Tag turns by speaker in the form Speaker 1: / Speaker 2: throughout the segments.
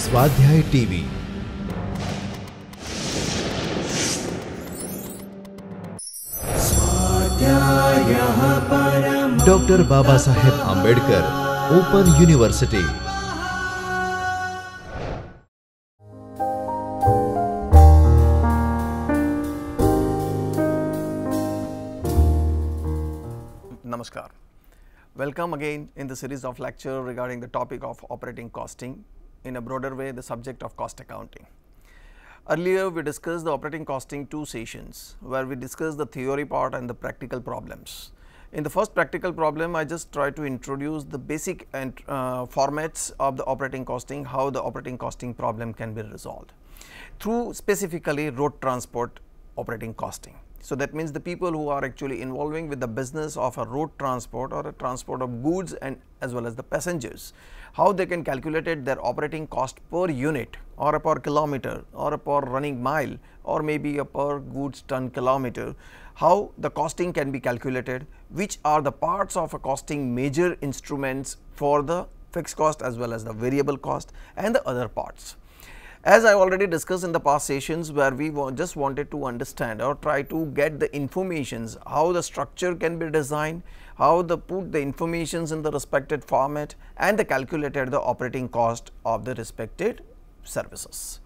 Speaker 1: स्वाध्याय TV doctor Baba Saheb Ambedkar open university Namaskar. Welcome again in the series of lecture regarding the topic of operating costing in a broader way the subject of cost accounting. Earlier we discussed the operating costing two sessions where we discussed the theory part and the practical problems. In the first practical problem I just try to introduce the basic and uh, formats of the operating costing, how the operating costing problem can be resolved through specifically road transport operating costing. So, that means the people who are actually involving with the business of a road transport or a transport of goods and as well as the passengers how they can calculate it, their operating cost per unit or per kilometer or per running mile or maybe a per goods ton kilometer, how the costing can be calculated, which are the parts of a costing major instruments for the fixed cost as well as the variable cost and the other parts. As I already discussed in the past sessions where we just wanted to understand or try to get the informations, how the structure can be designed, how the put the informations in the respected format and the calculated the operating cost of the respected services.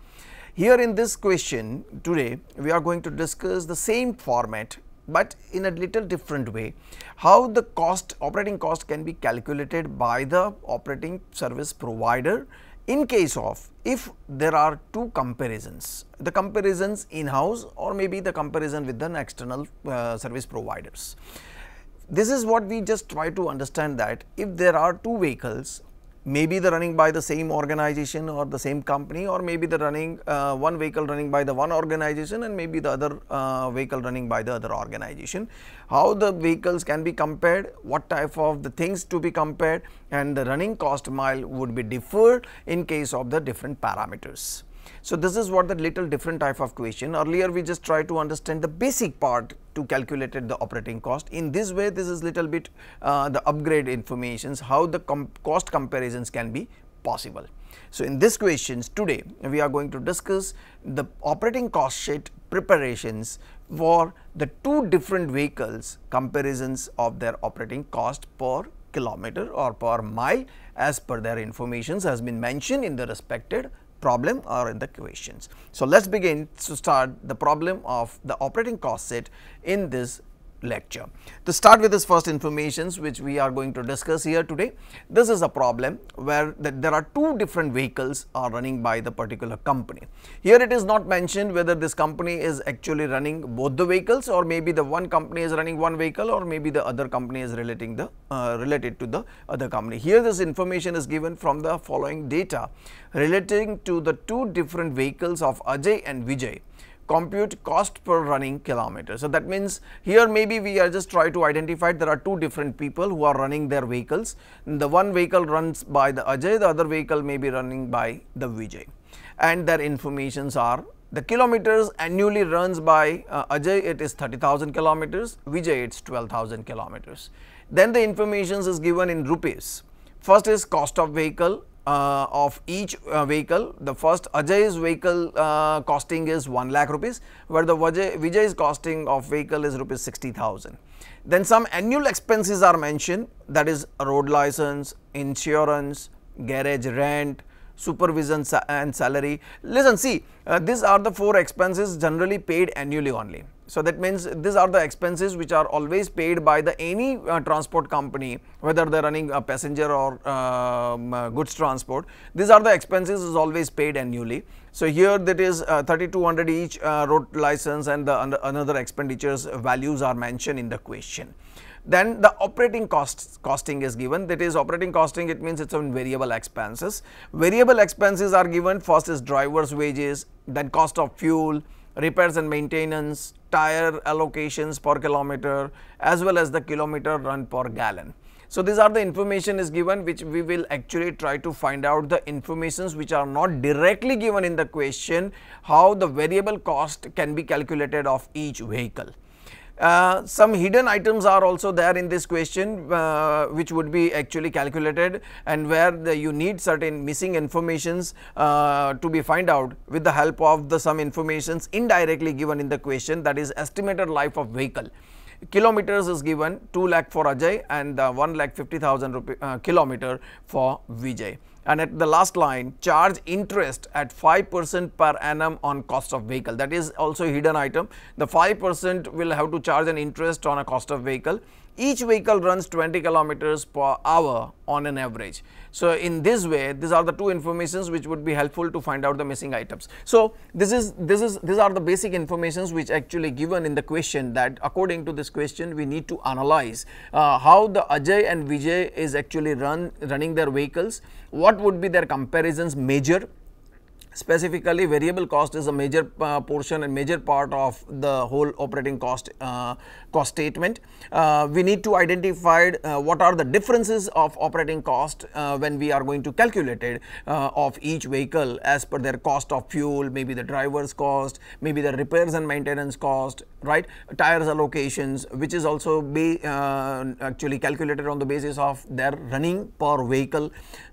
Speaker 1: Here in this question today, we are going to discuss the same format but in a little different way how the cost operating cost can be calculated by the operating service provider in case of if there are two comparisons, the comparisons in-house or maybe the comparison with an external uh, service providers. This is what we just try to understand that if there are two vehicles maybe they're running by the same organization or the same company or maybe they're running uh, one vehicle running by the one organization and maybe the other uh, vehicle running by the other organization. How the vehicles can be compared, what type of the things to be compared and the running cost mile would be differed in case of the different parameters. So this is what the little different type of question. Earlier we just try to understand the basic part to calculated the operating cost. In this way this is little bit uh, the upgrade informations how the cost comparisons can be possible. So in this questions today we are going to discuss the operating cost sheet preparations for the two different vehicles comparisons of their operating cost per kilometer or per mile as per their informations has been mentioned in the respected problem or in the equations. So, let us begin to start the problem of the operating cost set in this lecture. To start with this first informations which we are going to discuss here today, this is a problem where that there are two different vehicles are running by the particular company. Here it is not mentioned whether this company is actually running both the vehicles or maybe the one company is running one vehicle or maybe the other company is relating the uh, related to the other company. Here this information is given from the following data relating to the two different vehicles of Ajay and Vijay compute cost per running kilometer. So, that means here maybe we are just try to identify there are two different people who are running their vehicles. The one vehicle runs by the Ajay, the other vehicle may be running by the Vijay and their informations are the kilometers annually runs by uh, Ajay it is 30,000 kilometers, Vijay it's 12,000 kilometers. Then the informations is given in rupees. First is cost of vehicle, uh, of each uh, vehicle. The first Ajay's vehicle uh, costing is 1 lakh rupees, where the Vijay, Vijay's costing of vehicle is rupees 60,000. Then some annual expenses are mentioned that is road license, insurance, garage rent, supervision sa and salary. Listen, see, uh, these are the four expenses generally paid annually only. So that means these are the expenses which are always paid by the any uh, transport company, whether they're running a passenger or um, uh, goods transport. These are the expenses is always paid annually. So here that is uh, 3200 each uh, road license and the another expenditures values are mentioned in the question. Then the operating costs costing is given that is operating costing it means it's on variable expenses. Variable expenses are given first is driver's wages then cost of fuel, repairs and maintenance, tire allocations per kilometer as well as the kilometer run per gallon. So, these are the information is given which we will actually try to find out the informations which are not directly given in the question how the variable cost can be calculated of each vehicle. Uh, some hidden items are also there in this question uh, which would be actually calculated and where the, you need certain missing informations uh, to be find out with the help of the some informations indirectly given in the question that is estimated life of vehicle. Kilometers is given 2 lakh for Ajay and uh, 1 lakh 50,000 uh, kilometer for Vijay and at the last line charge interest at 5% per annum on cost of vehicle that is also hidden item the 5% will have to charge an interest on a cost of vehicle each vehicle runs 20 kilometers per hour on an average. So, in this way these are the two informations which would be helpful to find out the missing items. So, this is this is these are the basic informations which actually given in the question that according to this question we need to analyze uh, how the Ajay and Vijay is actually run running their vehicles, what would be their comparisons measure specifically variable cost is a major uh, portion and major part of the whole operating cost uh, cost statement. Uh, we need to identify uh, what are the differences of operating cost uh, when we are going to calculate it uh, of each vehicle as per their cost of fuel, maybe the driver's cost, maybe the repairs and maintenance cost, right, tires allocations which is also be actually calculated on the basis of their running per vehicle.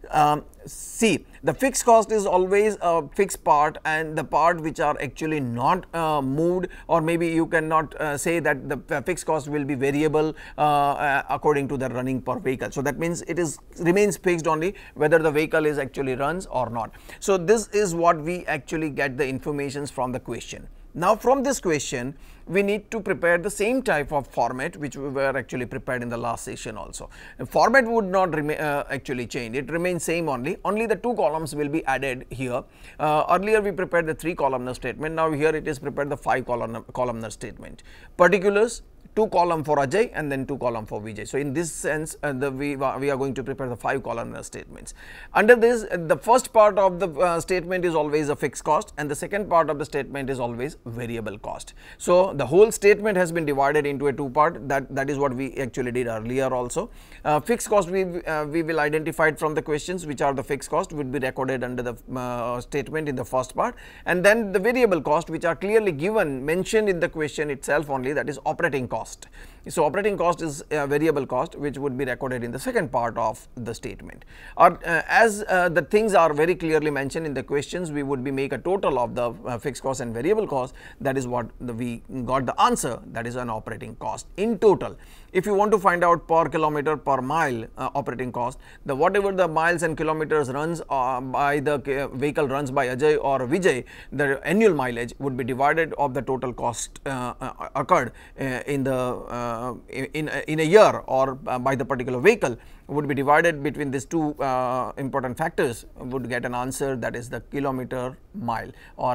Speaker 1: Um, see the fixed cost is always a fixed part and the part which are actually not uh, moved or maybe you cannot uh, say that the fixed cost will be variable uh, uh, according to the running per vehicle. So, that means it is remains fixed only whether the vehicle is actually runs or not. So, this is what we actually get the informations from the question. Now, from this question we need to prepare the same type of format which we were actually prepared in the last session also. The format would not uh, actually change, it remains same only, only the two columns will be added here. Uh, earlier we prepared the three columnar statement, now here it is prepared the five columnar, columnar statement. Particulars, 2 column for Ajay and then 2 column for Vijay. So, in this sense uh, the, we, we are going to prepare the 5 column uh, statements. Under this uh, the first part of the uh, statement is always a fixed cost and the second part of the statement is always variable cost. So, the whole statement has been divided into a two part that that is what we actually did earlier also. Uh, fixed cost we, uh, we will identify it from the questions which are the fixed cost would be recorded under the statement in the first part and then the variable cost which are clearly given mentioned in the question itself only that is operating cost cost so, operating cost is a variable cost which would be recorded in the second part of the statement. Or uh, as uh, the things are very clearly mentioned in the questions, we would be make a total of the uh, fixed cost and variable cost. That is what the, we got the answer that is an operating cost in total. If you want to find out per kilometer per mile uh, operating cost, the whatever the miles and kilometers runs uh, by the uh, vehicle runs by Ajay or Vijay, the annual mileage would be divided of the total cost occurred in the uh, in, uh, in a year or uh, by the particular vehicle would be divided between these two uh, important factors would get an answer that is the kilometer mile or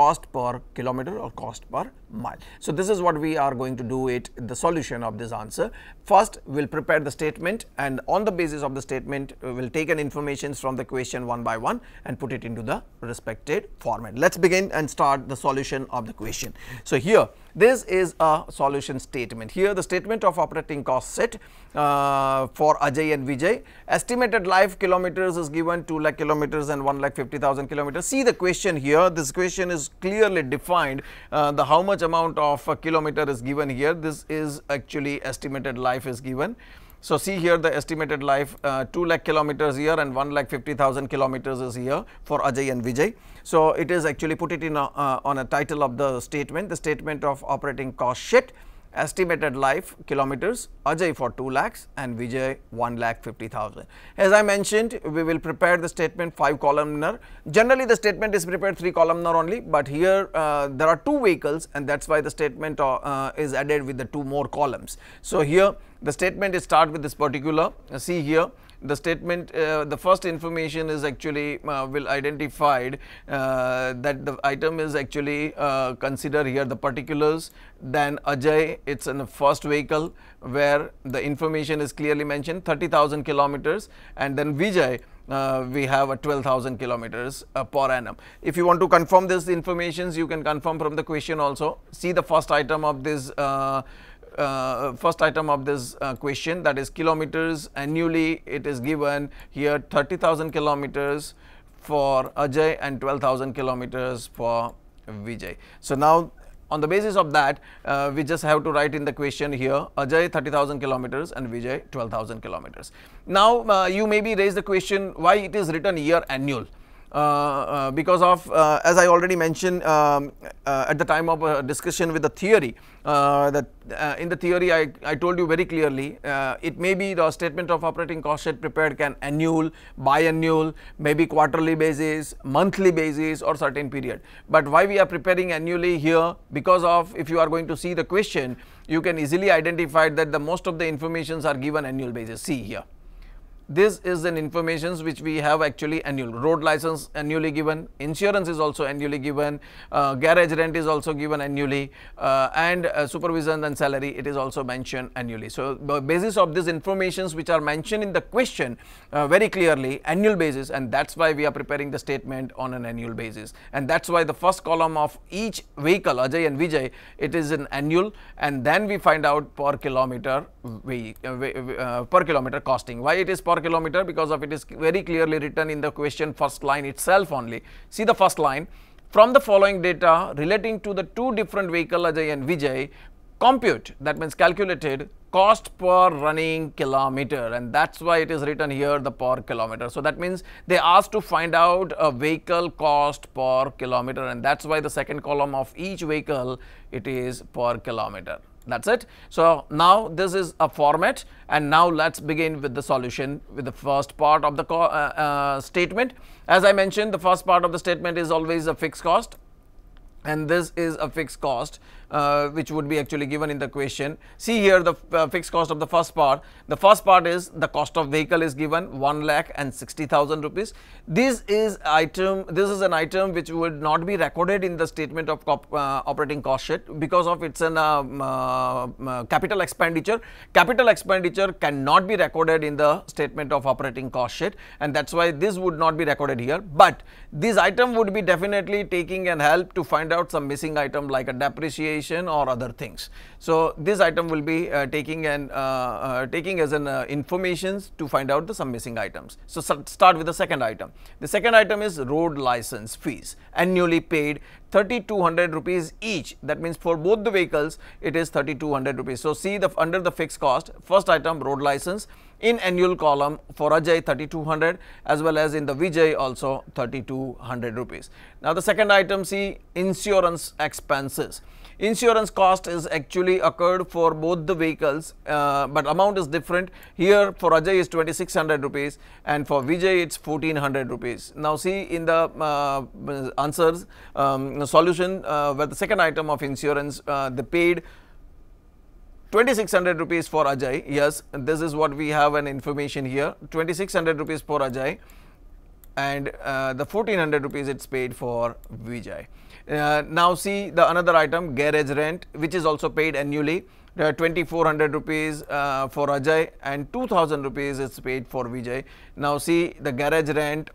Speaker 1: cost per kilometer or cost per mile. So this is what we are going to do it, the solution of this answer. First, we'll prepare the statement and on the basis of the statement, we'll take an information from the question one by one and put it into the respected format. Let's begin and start the solution of the question. So here, this is a solution statement. Here the statement of operating cost set uh, for Ajay and Vijay. Estimated life kilometers is given 2 lakh kilometers and 1 lakh 50,000 kilometers. See the question here. This question is clearly defined uh, the how much amount of kilometer is given here. This is actually estimated life is given. So, see here the estimated life uh, 2 lakh kilometers here and 1 lakh 50,000 kilometers is here for Ajay and Vijay. So, it is actually put it in a, uh, on a title of the statement, the statement of operating cost sheet estimated life kilometers, Ajay for 2 lakhs and Vijay 1 lakh 50,000. As I mentioned, we will prepare the statement 5 columnar. Generally, the statement is prepared 3 columnar only, but here uh, there are 2 vehicles and that is why the statement uh, uh, is added with the 2 more columns. So, here the statement is start with this particular, see here the statement, uh, the first information is actually uh, will identified uh, that the item is actually uh, consider here the particulars. Then Ajay, it's in the first vehicle where the information is clearly mentioned 30,000 kilometers, and then Vijay. Uh, we have a 12,000 kilometers uh, per annum. If you want to confirm this informations, you can confirm from the question also. See the first item of this uh, uh, first item of this uh, question that is kilometers annually it is given here 30,000 kilometers for Ajay and 12,000 kilometers for Vijay. So, now on the basis of that uh, we just have to write in the question here Ajay 30,000 kilometers and Vijay 12,000 kilometers. Now, uh, you may be raise the question why it is written year annual uh, uh, because of uh, as I already mentioned um, at the time of a discussion with the theory that in the theory I, I told you very clearly it may be the statement of operating cost sheet prepared can annual, biannual, maybe quarterly basis, monthly basis or certain period. But why we are preparing annually here because of if you are going to see the question you can easily identify that the most of the informations are given annual basis see here this is an information which we have actually annual road license annually given insurance is also annually given uh, garage rent is also given annually uh, and uh, supervision and salary it is also mentioned annually so the basis of these informations which are mentioned in the question uh, very clearly annual basis and that's why we are preparing the statement on an annual basis and that's why the first column of each vehicle ajay and vijay it is an annual and then we find out per kilometer uh, uh, per kilometer costing why it is per per kilometer because of it is very clearly written in the question first line itself only. See the first line. From the following data relating to the two different vehicle Ajay and Vijay, compute that means calculated cost per running kilometer and that's why it is written here the per kilometer. So that means they asked to find out a vehicle cost per kilometer and that's why the second column of each vehicle it is per kilometer. That's it. So now this is a format and now let's begin with the solution with the first part of the uh, uh, statement. As I mentioned, the first part of the statement is always a fixed cost and this is a fixed cost uh, which would be actually given in the question. See here the uh, fixed cost of the first part. The first part is the cost of vehicle is given 1 lakh and 60,000 rupees. This is item, this is an item which would not be recorded in the statement of uh, operating cost sheet because of it's an um, uh, uh, capital expenditure. Capital expenditure cannot be recorded in the statement of operating cost sheet and that's why this would not be recorded here. But this item would be definitely taking and help to find out some missing item like a depreciation or other things. So this item will be uh, taking and uh, uh, taking as an informations to find out the some missing items. So start with the second item. The second item is road license fees annually paid 3200 rupees each that means for both the vehicles it is 3200 rupees. So see the under the fixed cost first item road license in annual column for Ajay 3200 as well as in the Vijay also 3200 rupees. Now the second item see insurance expenses. Insurance cost is actually occurred for both the vehicles, uh, but amount is different. Here for Ajay is 2600 rupees and for Vijay it's 1400 rupees. Now see in the uh, answers um, solution uh, where the second item of insurance uh, they paid 2600 rupees for Ajay. Yes, this is what we have an information here. 2600 rupees for Ajay and uh, the 1400 rupees it's paid for Vijay. Uh, now see the another item garage rent which is also paid annually. are uh, 2400 rupees uh, for Ajay and 2000 rupees is paid for Vijay. Now see the garage rent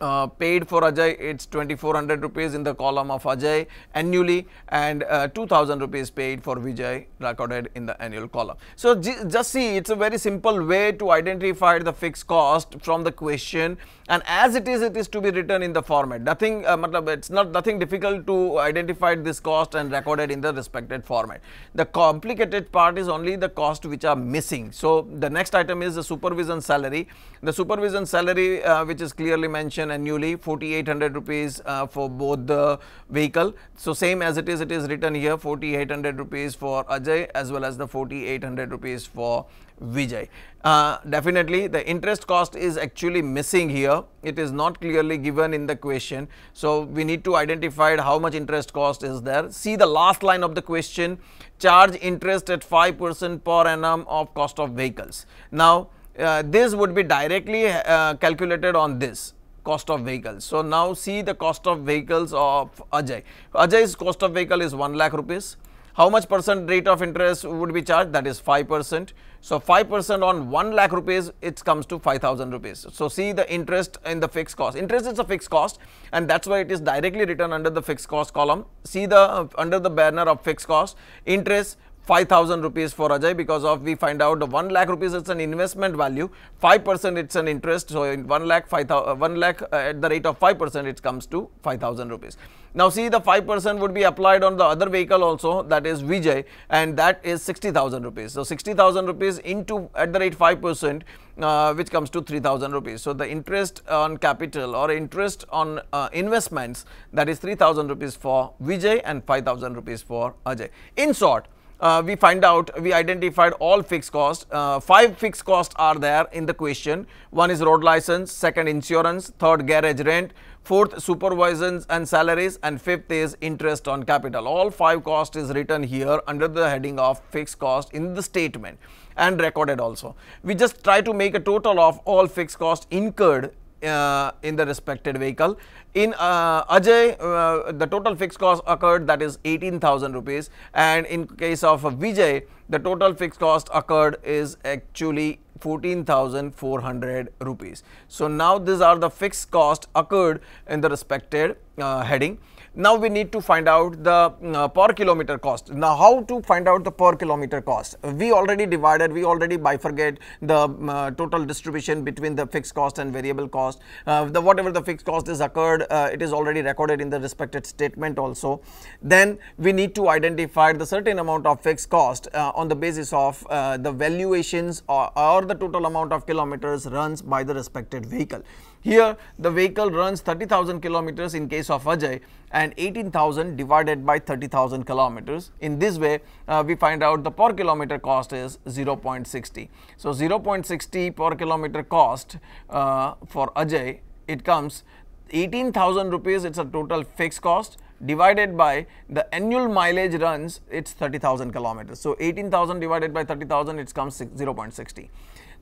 Speaker 1: uh, paid for Ajay it's 2400 rupees in the column of Ajay annually and uh, 2000 rupees paid for Vijay recorded in the annual column. So, just see it's a very simple way to identify the fixed cost from the question and as it is it is to be written in the format nothing uh, it's not nothing difficult to identify this cost and record it in the respected format the complicated part is only the cost which are missing so the next item is the supervision salary the supervision salary uh, which is clearly mentioned annually 4800 rupees uh, for both the vehicle so same as it is it is written here 4800 rupees for Ajay as well as the 4800 rupees for Vijay. Uh, definitely the interest cost is actually missing here. It is not clearly given in the question. So, we need to identify how much interest cost is there. See the last line of the question charge interest at 5 percent per annum of cost of vehicles. Now, uh, this would be directly uh, calculated on this cost of vehicles. So, now see the cost of vehicles of Ajay. Ajay's cost of vehicle is 1 lakh rupees. How much percent rate of interest would be charged? That is 5%. So 5% on 1 lakh rupees, it comes to 5000 rupees. So see the interest in the fixed cost. Interest is a fixed cost and that's why it is directly written under the fixed cost column. See the uh, under the banner of fixed cost, interest 5000 rupees for Ajay because of we find out 1 lakh rupees it's an investment value 5% it's an interest so in 1 lakh 5 uh, 1 lakh uh, at the rate of 5% it comes to 5000 rupees now see the 5% would be applied on the other vehicle also that is Vijay and that is 60000 rupees so 60000 rupees into at the rate 5% uh, which comes to 3000 rupees. So, the interest on capital or interest on uh, investments that is 3000 rupees for Vijay and 5000 rupees for Ajay. In short, uh, we find out we identified all fixed costs. Uh, five fixed costs are there in the question. One is road license, second insurance, third garage rent, fourth supervisions and salaries and fifth is interest on capital. All five cost is written here under the heading of fixed cost in the statement and recorded also. We just try to make a total of all fixed cost incurred uh, in the respected vehicle. In uh, Ajay, uh, the total fixed cost occurred that is 18,000 rupees and in case of Vijay, the total fixed cost occurred is actually 14,400 rupees. So, now these are the fixed cost occurred in the respected uh, heading. Now we need to find out the mm, uh, per kilometer cost. Now how to find out the per kilometer cost? We already divided, we already bifurcate the mm, uh, total distribution between the fixed cost and variable cost. Uh, the whatever the fixed cost is occurred, uh, it is already recorded in the respected statement also. Then we need to identify the certain amount of fixed cost uh, on the basis of uh, the valuations or, or the total amount of kilometers runs by the respected vehicle. Here the vehicle runs 30,000 kilometers in case of Ajay and 18,000 divided by 30,000 kilometers. In this way, uh, we find out the per kilometer cost is 0.60. So, 0.60 per kilometer cost uh, for Ajay, it comes 18,000 rupees, it is a total fixed cost divided by the annual mileage runs, it is 30,000 kilometers. So, 18,000 divided by 30,000, it comes 0.60.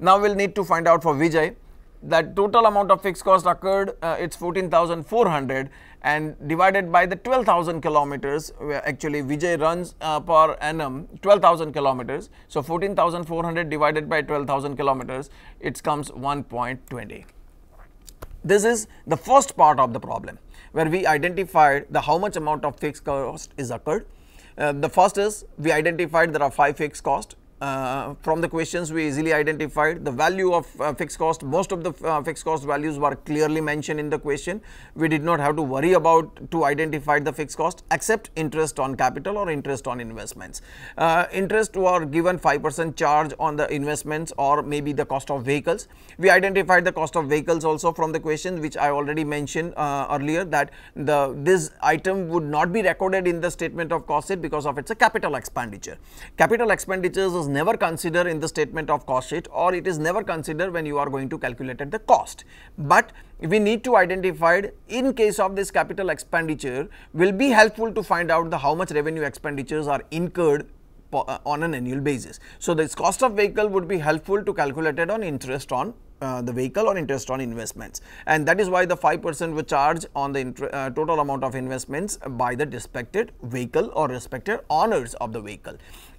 Speaker 1: Now, we will need to find out for Vijay that total amount of fixed cost occurred, uh, it's 14,400 and divided by the 12,000 kilometers, where actually Vijay runs uh, per annum 12,000 kilometers. So, 14,400 divided by 12,000 kilometers, it comes 1.20. This is the first part of the problem, where we identified the how much amount of fixed cost is occurred. Uh, the first is we identified there are five fixed cost uh, from the questions we easily identified the value of uh, fixed cost most of the uh, fixed cost values were clearly mentioned in the question we did not have to worry about to identify the fixed cost except interest on capital or interest on investments uh, interest were given 5% charge on the investments or maybe the cost of vehicles we identified the cost of vehicles also from the question which i already mentioned uh, earlier that the this item would not be recorded in the statement of cost because of it's a capital expenditure capital expenditures is never considered in the statement of cost sheet or it is never considered when you are going to calculate the cost. But we need to identify in case of this capital expenditure will be helpful to find out the how much revenue expenditures are incurred uh, on an annual basis. So, this cost of vehicle would be helpful to calculate it on interest on uh, the vehicle or interest on investments and that is why the 5 percent will charge on the uh, total amount of investments by the respected vehicle or respected owners of the vehicle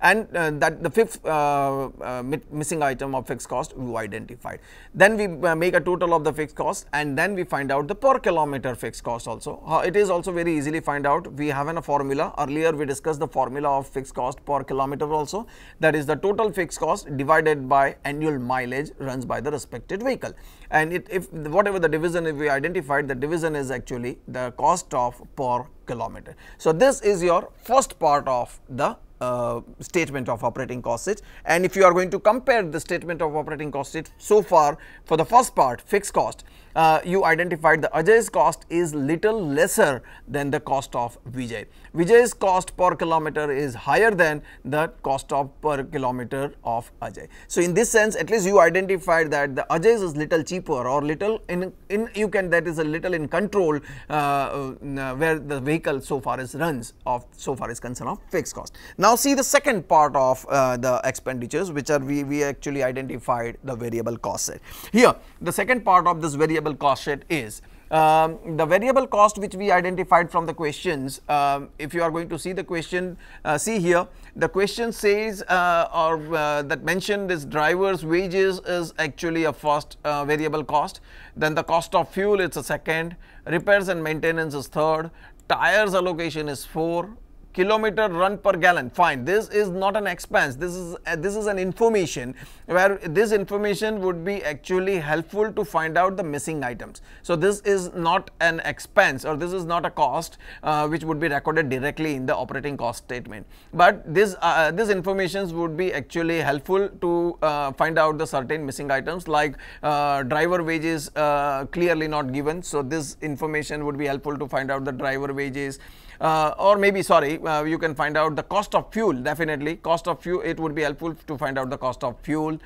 Speaker 1: and uh, that the fifth uh, uh, missing item of fixed cost you identified. Then we make a total of the fixed cost and then we find out the per kilometer fixed cost also. it is also very easily find out. We have a formula. Earlier we discussed the formula of fixed cost per kilometer also. That is the total fixed cost divided by annual mileage runs by the respected vehicle. And it, if whatever the division if we identified, the division is actually the cost of per kilometer. So, this is your first part of the uh, statement of operating cost sheet and if you are going to compare the statement of operating cost sheet so far for the first part fixed cost uh, you identified the Ajay's cost is little lesser than the cost of Vijay. Vijay's cost per kilometer is higher than the cost of per kilometer of Ajay. So, in this sense at least you identified that the Ajay's is little cheaper or little in, in you can that is a little in control uh, uh where the vehicle so far as runs of so far as concern of fixed cost. Now, see the second part of uh, the expenditures which are we, we actually identified the variable cost. Here the second part of this variable variable cost sheet is. Um, the variable cost which we identified from the questions, um, if you are going to see the question, uh, see here, the question says uh, or uh, that mentioned is driver's wages is actually a first uh, variable cost, then the cost of fuel it's a second, repairs and maintenance is third, tires allocation is 4, kilometer run per gallon fine this is not an expense this is uh, this is an information where this information would be actually helpful to find out the missing items so this is not an expense or this is not a cost uh, which would be recorded directly in the operating cost statement but this uh, this informations would be actually helpful to uh, find out the certain missing items like uh, driver wages uh, clearly not given so this information would be helpful to find out the driver wages uh, or maybe sorry uh, you can find out the cost of fuel definitely cost of fuel it would be helpful to find out the cost of fuel.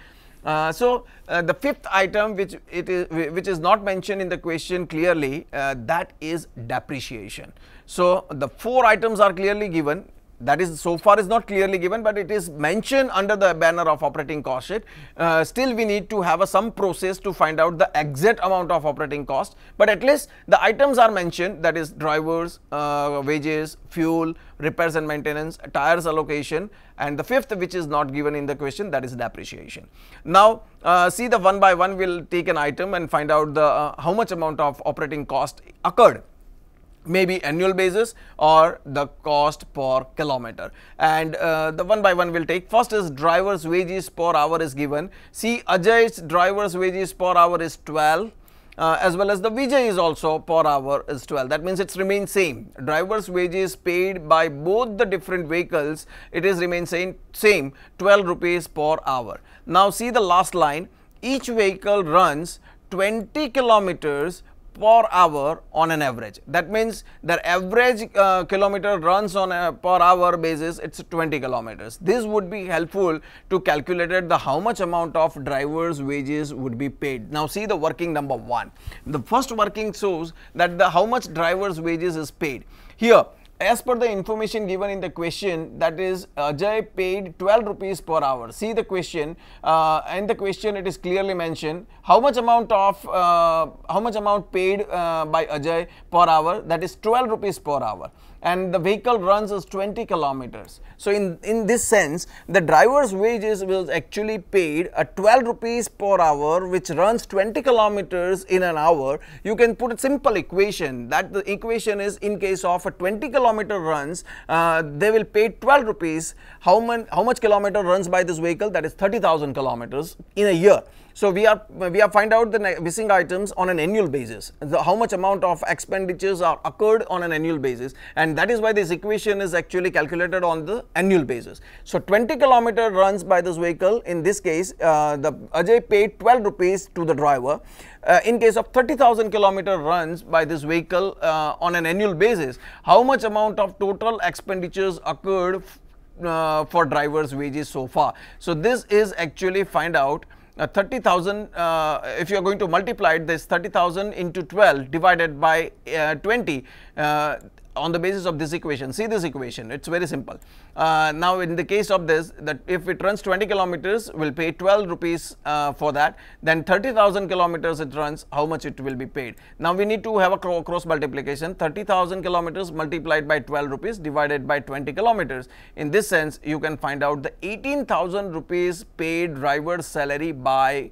Speaker 1: Uh, so uh, the fifth item which it is which is not mentioned in the question clearly uh, that is depreciation. So the four items are clearly given that is so far is not clearly given but it is mentioned under the banner of operating cost sheet. Uh, still we need to have a some process to find out the exact amount of operating cost but at least the items are mentioned that is drivers, uh, wages, fuel, repairs and maintenance, tires allocation and the fifth which is not given in the question that is depreciation. Now uh, see the one by one we will take an item and find out the uh, how much amount of operating cost occurred maybe annual basis or the cost per kilometer and uh, the one by one we'll take first is drivers wages per hour is given see Ajay's drivers wages per hour is 12 uh, as well as the Vijay is also per hour is 12. That means it's remains same. Driver's wages paid by both the different vehicles, it is remains same, same 12 rupees per hour. Now see the last line, each vehicle runs 20 kilometers per hour on an average. That means their average uh, kilometer runs on a per hour basis, it's 20 kilometers. This would be helpful to calculate the how much amount of driver's wages would be paid. Now see the working number one. The first working shows that the how much driver's wages is paid. Here as per the information given in the question that is Ajay paid 12 rupees per hour. See the question uh, and the question it is clearly mentioned how much amount of uh, how much amount paid uh, by Ajay per hour that is 12 rupees per hour and the vehicle runs is 20 kilometers. So, in, in this sense, the driver's wages was actually paid at 12 rupees per hour which runs 20 kilometers in an hour. You can put a simple equation that the equation is in case of a 20 kilometer runs, uh, they will pay 12 rupees. How, man, how much kilometer runs by this vehicle? That is 30,000 kilometers in a year. So, we are we are find out the missing items on an annual basis, the, how much amount of expenditures are occurred on an annual basis and that is why this equation is actually calculated on the annual basis. So 20 kilometer runs by this vehicle, in this case, uh, the Ajay paid 12 rupees to the driver. Uh, in case of 30,000 kilometer runs by this vehicle uh, on an annual basis, how much amount of total expenditures occurred uh, for driver's wages so far? So this is actually find out uh, 30,000, uh, if you are going to multiply it, this 30,000 into 12 divided by uh, 20, uh, on the basis of this equation. See this equation, it is very simple. Uh, now, in the case of this, that if it runs 20 kilometers, will pay 12 rupees uh, for that, then 30,000 kilometers it runs, how much it will be paid. Now, we need to have a cross multiplication, 30,000 kilometers multiplied by 12 rupees divided by 20 kilometers. In this sense, you can find out the 18,000 rupees paid driver salary by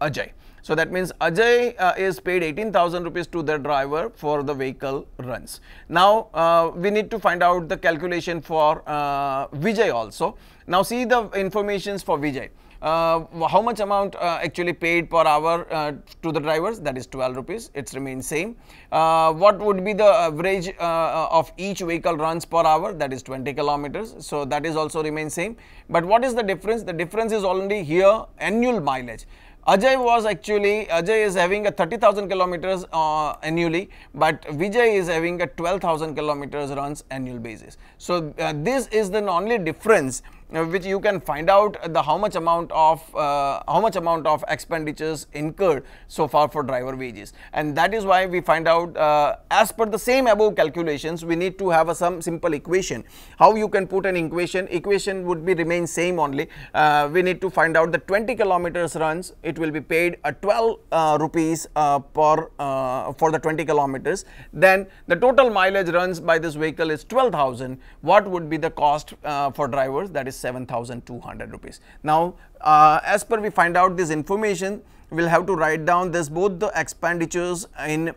Speaker 1: Ajay. So that means Ajay uh, is paid 18,000 rupees to the driver for the vehicle runs. Now uh, we need to find out the calculation for uh, Vijay also. Now see the informations for Vijay. Uh, how much amount uh, actually paid per hour uh, to the drivers that is 12 rupees It remains same uh, what would be the average uh, uh, of each vehicle runs per hour that is 20 kilometers so that is also remains same but what is the difference the difference is only here annual mileage Ajay was actually, Ajay is having a 30,000 kilometers uh, annually, but Vijay is having a 12,000 kilometers runs annual basis. So, uh, this is the only difference uh, which you can find out the how much amount of uh, how much amount of expenditures incurred so far for driver wages and that is why we find out uh, as per the same above calculations we need to have a some simple equation how you can put an equation equation would be remain same only uh, we need to find out the 20 kilometers runs it will be paid a 12 uh, rupees uh, per for the 20 kilometers then the total mileage runs by this vehicle is 12000 what would be the cost for drivers that is 7200 rupees. Now, uh, as per we find out this information, we will have to write down this both the expenditures in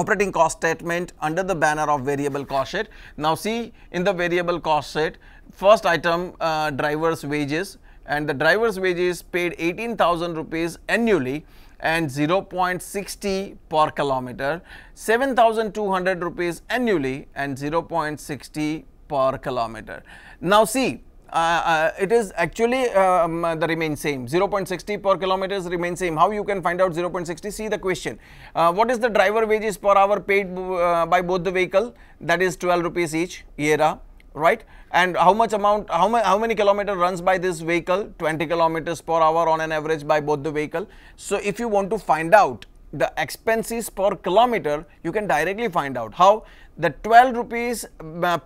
Speaker 1: operating cost statement under the banner of variable cost sheet. Now, see in the variable cost sheet, first item uh, driver's wages and the driver's wages paid 18,000 rupees annually and 0.60 per kilometer, 7,200 rupees annually and 0.60 per kilometer. Now see, uh, uh, it is actually um, the remain same 0.60 per kilometers remain same. How you can find out 0.60? See the question. Uh, what is the driver wages per hour paid by both the vehicle? That is 12 rupees each, ERA right and how much amount how, ma how many kilometer runs by this vehicle 20 kilometers per hour on an average by both the vehicle so if you want to find out the expenses per kilometer you can directly find out how the 12 rupees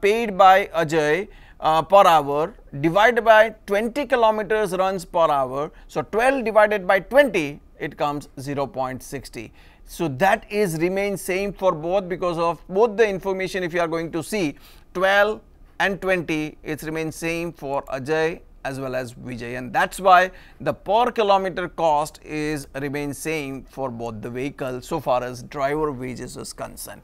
Speaker 1: paid by ajay uh, per hour divided by 20 kilometers runs per hour. So, 12 divided by 20 it comes 0.60. So, that is remain same for both because of both the information if you are going to see 12 and 20 it remains same for Ajay as well as Vijay and that is why the per kilometer cost is remain same for both the vehicle so far as driver wages is concerned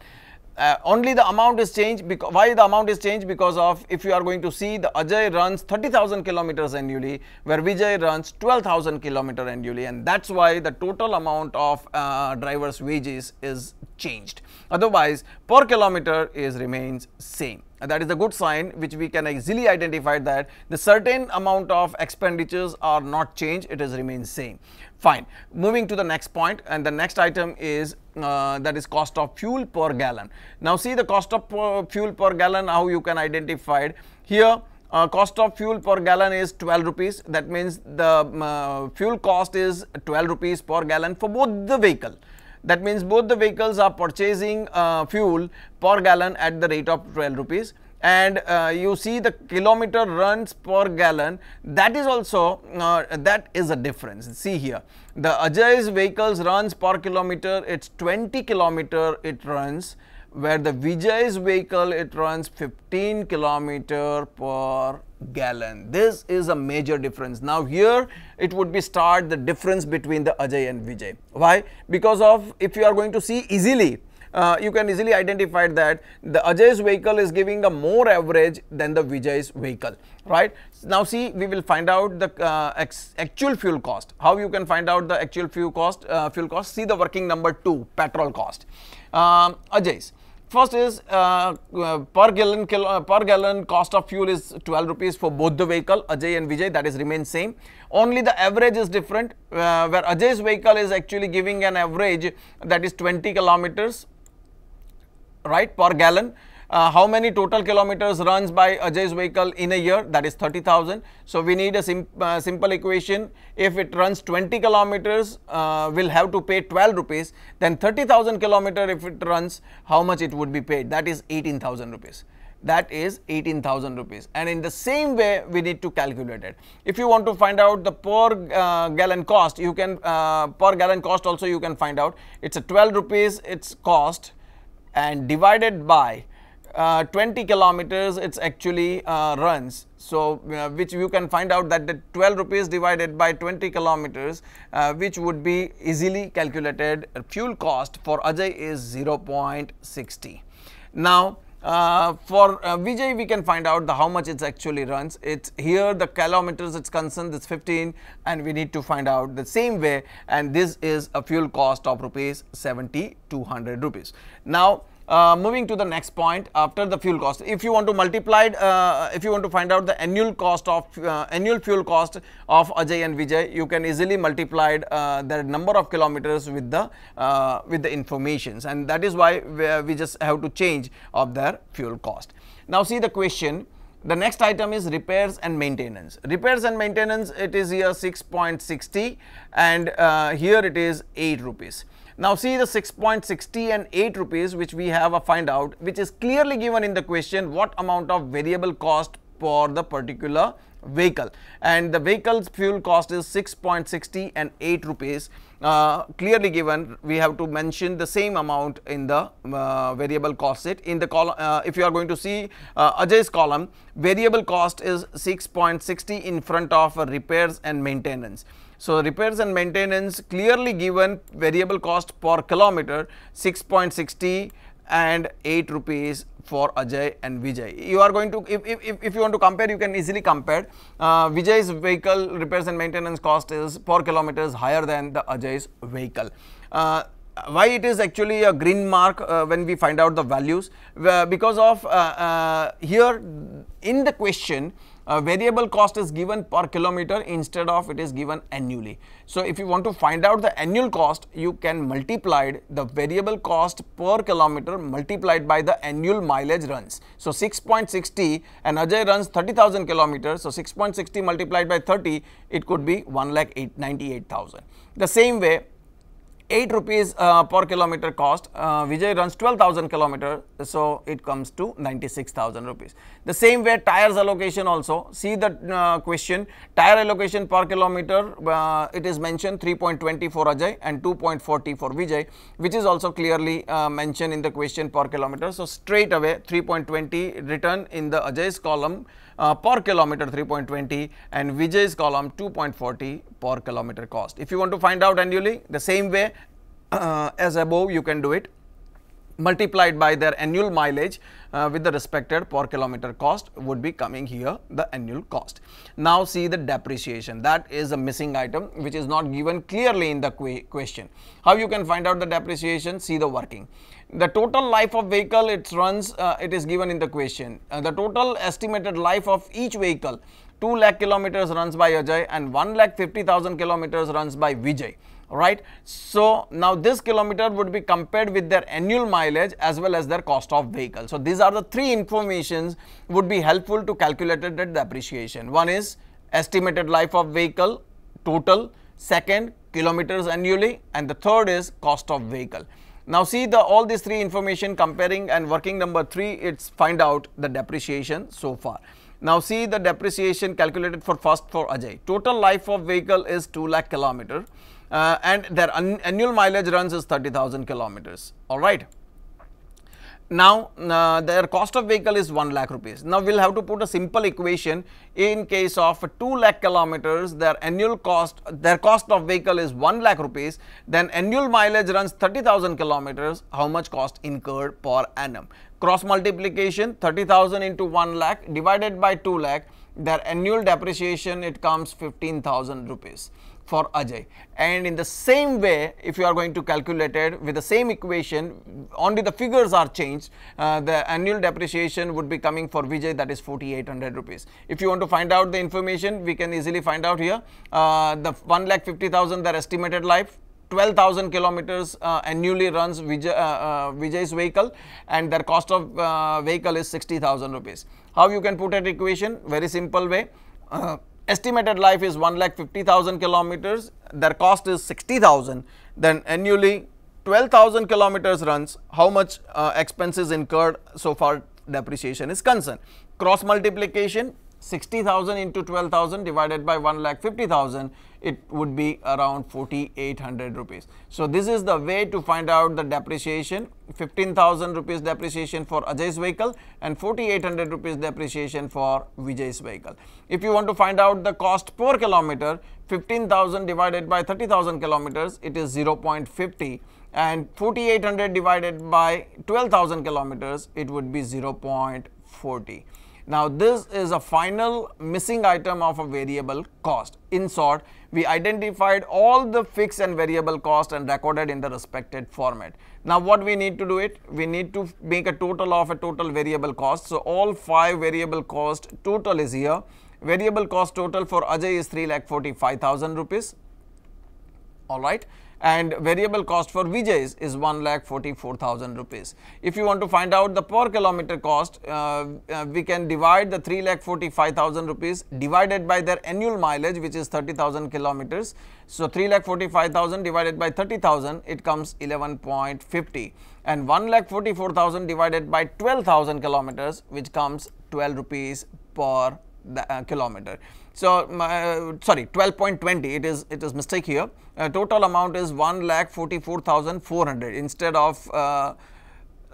Speaker 1: uh, only the amount is changed because why the amount is changed because of if you are going to see the Ajay runs 30,000 kilometers annually where Vijay runs 12,000 kilometer annually and that's why the total amount of uh, driver's wages is changed otherwise per kilometer is remains same and that is a good sign which we can easily identify that the certain amount of expenditures are not changed it has remained same fine moving to the next point and the next item is uh, that is cost of fuel per gallon now see the cost of uh, fuel per gallon how you can identify it here uh, cost of fuel per gallon is 12 rupees that means the uh, fuel cost is 12 rupees per gallon for both the vehicle that means both the vehicles are purchasing uh, fuel per gallon at the rate of 12 rupees and uh, you see the kilometer runs per gallon that is also uh, that is a difference see here the Ajay's vehicles runs per kilometer it's 20 kilometer it runs where the Vijay's vehicle it runs 15 kilometer per gallon. This is a major difference. Now here it would be start the difference between the Ajay and Vijay. Why? Because of if you are going to see easily, uh, you can easily identify that the Ajay's vehicle is giving a more average than the Vijay's vehicle, right. Now see, we will find out the uh, actual fuel cost. How you can find out the actual fuel cost, uh, fuel cost, see the working number 2, petrol cost. Um, Ajay's. First is uh, uh, per gallon uh, per gallon cost of fuel is 12 rupees for both the vehicle Ajay and Vijay that is remains same. Only the average is different uh, where Ajay's vehicle is actually giving an average that is 20 kilometers right per gallon uh, how many total kilometers runs by Ajay's vehicle in a year that is 30,000. So we need a sim uh, simple equation if it runs 20 kilometers uh, will have to pay 12 rupees then 30,000 kilometer if it runs how much it would be paid that is 18,000 rupees that is 18,000 rupees and in the same way we need to calculate it. If you want to find out the per uh, gallon cost you can uh, per gallon cost also you can find out it's a 12 rupees its cost and divided by uh, 20 kilometers it's actually uh, runs so uh, which you can find out that the 12 rupees divided by 20 kilometers uh, which would be easily calculated uh, fuel cost for Ajay is 0.60 now for Vijay we can find out the how much it actually runs it's here the kilometers it's concerned is 15 and we need to find out the same way and this is a fuel cost of rupees 70 200 rupees now uh, moving to the next point after the fuel cost if you want to multiply uh, if you want to find out the annual cost of uh, annual fuel cost of Ajay and Vijay you can easily multiply uh, the number of kilometers with the uh, with the informations and that is why we, we just have to change of their fuel cost now see the question the next item is repairs and maintenance. Repairs and maintenance, it is here 6.60 and uh, here it is 8 rupees. Now see the 6.60 and 8 rupees which we have a find out which is clearly given in the question what amount of variable cost for the particular vehicle and the vehicle's fuel cost is 6.60 and 8 rupees uh, clearly given we have to mention the same amount in the uh, variable cost in the column uh, if you are going to see uh, Ajay's column variable cost is 6.60 in front of repairs and maintenance so, repairs and maintenance clearly given variable cost per kilometer 6.60 and 8 rupees for Ajay and Vijay. You are going to, if, if, if you want to compare, you can easily compare. Uh, Vijay's vehicle repairs and maintenance cost is per kilometer is higher than the Ajay's vehicle. Uh, why it is actually a green mark uh, when we find out the values? because of uh, uh, here in the question, uh, variable cost is given per kilometer instead of it is given annually. So if you want to find out the annual cost, you can multiply the variable cost per kilometer multiplied by the annual mileage runs. So 6.60 and Ajay runs 30,000 kilometers. So 6.60 multiplied by 30, it could be 1,98,000. The same way, 8 rupees uh, per kilometer cost, uh, Vijay runs 12,000 kilometer, so it comes to 96,000 rupees. The same way tires allocation also, see the uh, question, tire allocation per kilometer, uh, it is mentioned 3.20 for Ajay and 2.40 for Vijay, which is also clearly uh, mentioned in the question per kilometer. So, straight away 3.20 written in the Ajay's column uh, per kilometer 3.20 and Vijay's column 2.40 per kilometer cost. If you want to find out annually the same way uh, as above you can do it multiplied by their annual mileage uh, with the respected per kilometer cost would be coming here the annual cost. Now see the depreciation that is a missing item which is not given clearly in the question. How you can find out the depreciation see the working. The total life of vehicle it runs uh, it is given in the question. Uh, the total estimated life of each vehicle 2 lakh kilometers runs by Ajay and 1 lakh 50,000 kilometers runs by Vijay right. So, now this kilometer would be compared with their annual mileage as well as their cost of vehicle. So, these are the three informations would be helpful to calculate the depreciation. One is estimated life of vehicle total, second kilometers annually and the third is cost of vehicle. Now see the all these three information comparing and working number 3 it's find out the depreciation so far. Now see the depreciation calculated for first for Ajay. Total life of vehicle is 2 lakh kilometer uh, and their annual mileage runs is 30,000 kilometers. All right. Now, uh, their cost of vehicle is 1 lakh rupees. Now, we will have to put a simple equation in case of 2 lakh kilometers, their annual cost, their cost of vehicle is 1 lakh rupees, then annual mileage runs 30,000 kilometers, how much cost incurred per annum. Cross multiplication 30,000 into 1 lakh divided by 2 lakh, their annual depreciation it comes 15,000 rupees for Ajay. And in the same way, if you are going to calculate it with the same equation, only the figures are changed, uh, the annual depreciation would be coming for Vijay that is 4800 rupees. If you want to find out the information, we can easily find out here. Uh, the 1,50,000 their estimated life 12,000 kilometers uh, annually runs Vijay, uh, uh, Vijay's vehicle and their cost of uh, vehicle is 60,000 rupees. How you can put an equation? Very simple way. Uh, estimated life is 1 lakh 50,000 kilometers, their cost is 60,000, then annually 12,000 kilometers runs, how much uh, expenses incurred so far depreciation is concerned. Cross multiplication 60,000 into 12,000 divided by 1 lakh 50,000, it would be around 4,800 rupees. So this is the way to find out the depreciation, 15,000 rupees depreciation for Ajay's vehicle and 4,800 rupees depreciation for Vijay's vehicle. If you want to find out the cost per kilometer, 15,000 divided by 30,000 kilometers, it is 0.50 and 4,800 divided by 12,000 kilometers, it would be 0.40. Now this is a final missing item of a variable cost. In short, we identified all the fixed and variable cost and recorded in the respected format. Now what we need to do it? We need to make a total of a total variable cost. So all 5 variable cost total is here. Variable cost total for Ajay is 3 lakh 45,000 rupees. Alright and variable cost for Vijay's is 1 lakh 44,000 rupees. If you want to find out the per kilometer cost, uh, uh, we can divide the 3 lakh 45,000 rupees divided by their annual mileage which is 30,000 kilometers. So, 3 lakh 45,000 divided by 30,000 it comes 11.50 and 1 lakh 44,000 divided by 12,000 kilometers which comes 12 rupees per uh, kilometer. So, my, uh, sorry 12.20 it is it is mistake here uh, total amount is 1 lakh 44,400 instead of uh,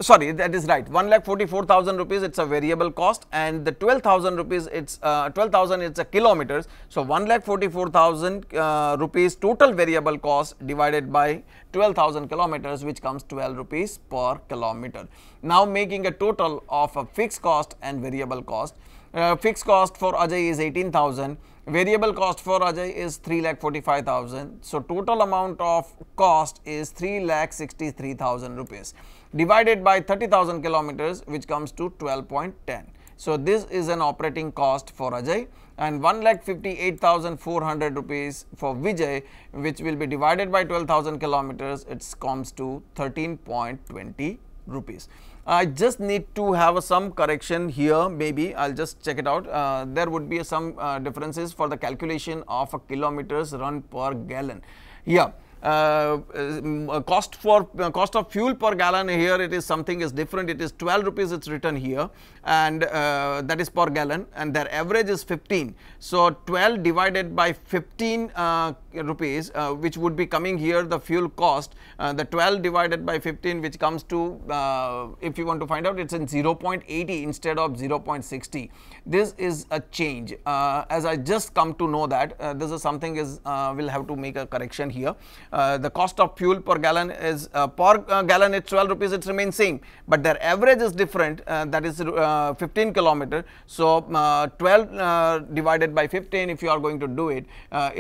Speaker 1: sorry that is right 1 lakh 44,000 rupees it's a variable cost and the 12,000 rupees it's uh, 12,000 it's a kilometers. So, 1 lakh 44,000 uh, rupees total variable cost divided by 12,000 kilometers which comes 12 rupees per kilometer. Now, making a total of a fixed cost and variable cost uh, fixed cost for Ajay is 18,000, variable cost for Ajay is 3,45,000. So, total amount of cost is 3,63,000 rupees divided by 30,000 kilometers which comes to 12.10. So, this is an operating cost for Ajay and 1,58,400 rupees for Vijay which will be divided by 12,000 kilometers it comes to 13.20 rupees. I just need to have some correction here maybe I will just check it out. Uh, there would be some uh, differences for the calculation of a kilometers run per gallon. Yeah. Uh, uh mm, cost for uh, cost of fuel per gallon here it is something is different it is 12 rupees it's written here and uh, that is per gallon and their average is 15. So, 12 divided by 15 uh, rupees uh, which would be coming here the fuel cost uh, the 12 divided by 15 which comes to uh, if you want to find out it is in 0.80 instead of 0.60. This is a change uh, as I just come to know that this is something is we will have to make a correction here. the cost of fuel per gallon is per gallon it is 12 rupees it remains same, but their average is different that is uh, uh, 15 kilometer. So, uh, 12 uh, divided by 15 if you are going to do it,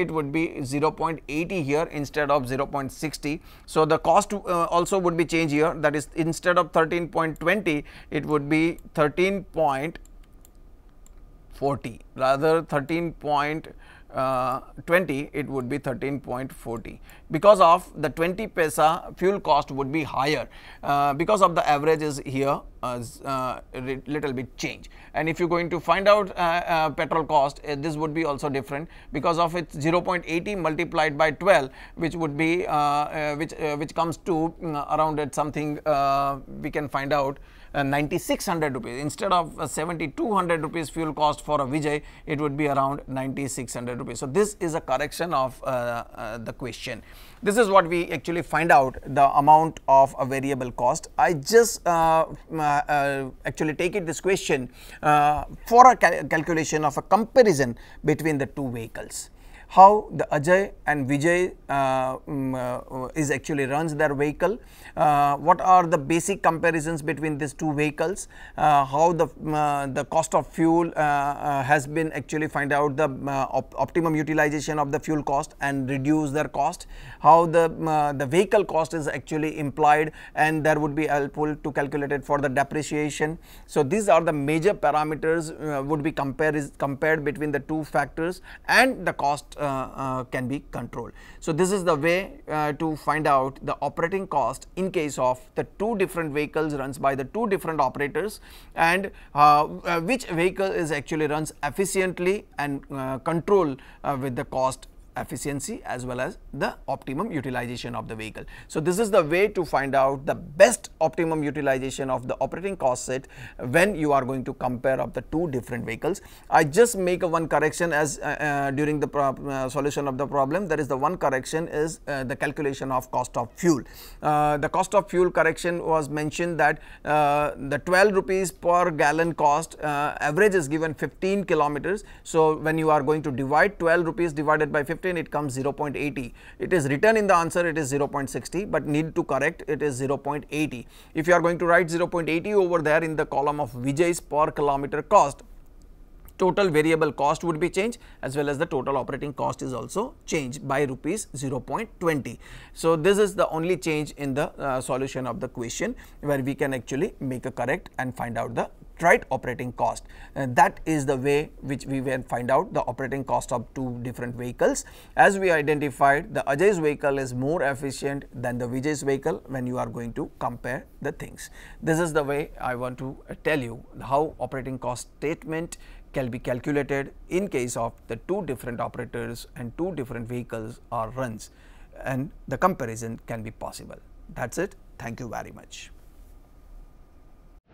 Speaker 1: it would be 0.80 here instead of 0.60. So, the cost also would be changed here that is instead of 13.20 it would be 13.40 rather 13. Uh, 20 it would be 13.40 because of the 20 pesa fuel cost would be higher uh, because of the averages here uh, uh little bit change and if you're going to find out uh, petrol cost this would be also different because of its 0.80 multiplied by 12 which would be which which comes to mm, around at something we can find out uh, 9600 rupees instead of uh, 7200 rupees fuel cost for a Vijay it would be around 9600 rupees. So, this is a correction of uh, uh, the question this is what we actually find out the amount of a variable cost. I just uh, uh, actually take it this question uh, for a cal calculation of a comparison between the two vehicles. How the Ajay and Vijay um, is actually runs their vehicle, uh, what are the basic comparisons between these two vehicles, how the, the cost of fuel has been actually find out the op optimum utilization of the fuel cost and reduce their cost, how the, uh, the vehicle cost is actually implied and there would be helpful to calculate it for the depreciation. So, these are the major parameters uh, would be compared is compared between the two factors and the cost uh, can be controlled. So, this is the way to find out the operating cost in case of the two different vehicles runs by the two different operators and uh, which vehicle is actually runs efficiently and uh, control uh, with the cost efficiency as well as the optimum utilization of the vehicle. So, this is the way to find out the best optimum utilization of the operating cost set when you are going to compare of the two different vehicles. I just make one correction as uh, uh, during the uh, solution of the problem there is the one correction is uh, the calculation of cost of fuel. Uh, the cost of fuel correction was mentioned that uh, the 12 rupees per gallon cost average is given 15 kilometers. So, when you are going to divide 12 rupees divided by 15 it comes 0.80. It is written in the answer it is 0.60 but need to correct it is 0.80. If you are going to write 0.80 over there in the column of Vijay's per kilometer cost total variable cost would be changed as well as the total operating cost is also changed by rupees 0.20. So, this is the only change in the uh, solution of the question where we can actually make a correct and find out the right operating cost. And uh, that is the way which we will find out the operating cost of two different vehicles. As we identified the Ajay's vehicle is more efficient than the Vijay's vehicle when you are going to compare the things. This is the way I want to uh, tell you how operating cost statement can be calculated in case of the two different operators and two different vehicles or runs and the comparison can be possible. That is it. Thank you very much.